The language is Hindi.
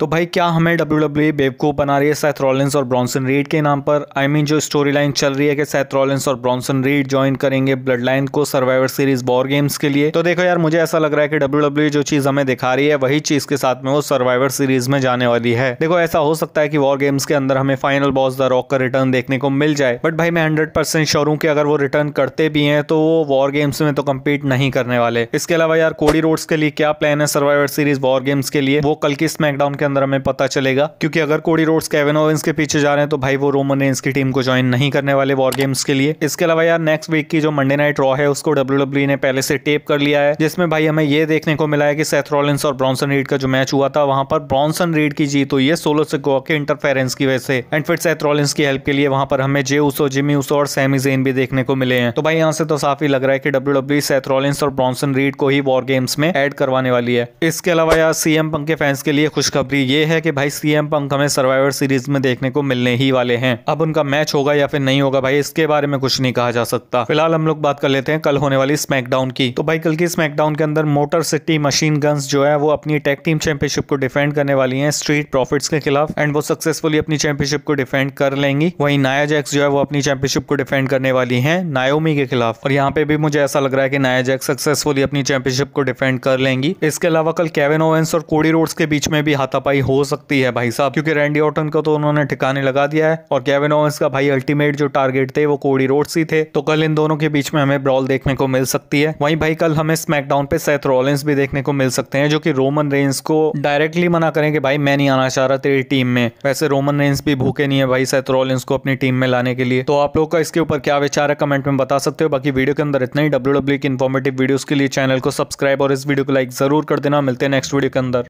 तो भाई क्या हमें डब्ल्यू डब्ल्यू e बेवकूफ़ बना रही है सैथ और ब्रॉन्सन रीड के नाम पर आई I मीन mean, जो स्टोरी लाइन चल रही है कि सैथ और ब्रॉन्सन रीड ज्वाइन करेंगे ब्लड लाइन को सर्वाइवर सीरीज बॉर गेम्स के लिए तो देखो यार मुझे ऐसा लग रहा है कि डब्ल्यू डब्ल्यू e जो चीज़ हमें दिखा रही है वही चीज़ के साथ में वो सर्वाइवर सीरीज में जाने वाली है देखो ऐसा हो सकता है कि वॉर गेम्स के अंदर हमें फाइनल बॉस द रॉक का रिटर्न देखने को मिल जाए बट भाई मैं हंड्रेड परसेंट श्योर हूँ कि अगर वो रिटर्न करते भी हैं तो वो वॉर गेम्स में तो कम्पीट नहीं करने वाले इसके अलावा यार कोडी रोड्स के लिए क्या प्लान है सर्वाइवर सीरीज वॉर गेम्स के लिए वो कल की स्मैकडाउन के अंदर हमें पता चलेगा क्योंकि अगर कोडी रोड्स केविन ओवेंस के पीछे जा रहे हैं तो भाई वो रोमन रेंस की टीम को ज्वाइन नहीं करने वाले वॉर गेम्स के लिए इसके अलावा यार नेक्स्ट वीक की जो मंडे नाइट रॉ है उसको डब्ल्यू e ने पहले से टेप कर लिया है जिसमें भाई हमें ये देखने को मिला है कि सेथ और ब्रॉन्सन रीड का जो मैच हुआ था वहां पर ब्रॉन्सन रीड की जीत हुई है सोलो से सिक्को के इंटरफेरेंस की वजह से एंड फिर सेथ की हेल्प के लिए वहां पर हमें जे उसो जिमी उसो और सैमी जेन भी देखने को मिले हैं तो भाई यहाँ से तो साफ ही लग रहा है कि डब्ल्यू डब्ल्यू सेथ और ब्रॉन्सन रीड को ही वॉर गेम्स में एड करवाने वाली है इसके अलावा यार सीएम पंक के फैंस के लिए खुशखबरी ये है कि भाई सीएम पंक हमें सर्वाइवर सीरीज में देखने को मिलने ही वाले हैं अब उनका मैच होगा या फिर नहीं होगा भाई इसके बारे में कुछ नहीं कहा जा सकता फिलहाल हम लोग बात कर लेते हैं कल होने वाली स्मैकडाउन की तो भाई कल की स्मैकडाउन के अंदर मोटर सिटी मशीन गन्स जो है वो अपनी टेक टीम चैंपियनशिप को डिफेंड करने वाली है स्ट्रीट प्रॉफिट के खिलाफ एंड वो सक्सेसफुली अपनी चैंपियनशिप को डिफेंड कर लेंगी वहीं नाया जैक्स जो है वो अपनी चैंपियनशिप को डिफेंड करने वाली है नायोमी के खिलाफ और यहाँ पे भी मुझे ऐसा लग रहा है कि नाया जैक्स सक्सेसफुली अपनी चैंपियनशिप को डिफेंड कर लेंगी इसके अलावा कल केविन ओवेंस और कोडी रोड्स के बीच में भी हाथा सफाई हो सकती है भाई साहब क्योंकि रैंडी ऑटन को तो उन्होंने ठिकाने लगा दिया है और केविन ओवेंस का भाई अल्टीमेट जो टारगेट थे वो कोडी रोड ही थे तो कल इन दोनों के बीच में हमें ब्रॉल देखने को मिल सकती है वहीं भाई कल हमें स्मैकडाउन पे सेथ रॉलेंस भी देखने को मिल सकते हैं जो कि रोमन रेंस को डायरेक्टली मना करें कि भाई मैं नहीं आना चाह रहा तेरी टीम में वैसे रोमन रेंस भी भूखे नहीं है भाई सेथ रॉलेंस को अपनी टीम में लाने के लिए तो आप लोग का इसके ऊपर क्या विचार है कमेंट में बता सकते हो बाकी वीडियो के अंदर इतना ही डब्ल्यू e की इन्फॉर्मेटिव वीडियोस के लिए चैनल को सब्सक्राइब और इस वीडियो को लाइक जरूर कर देना मिलते हैं नेक्स्ट वीडियो के अंदर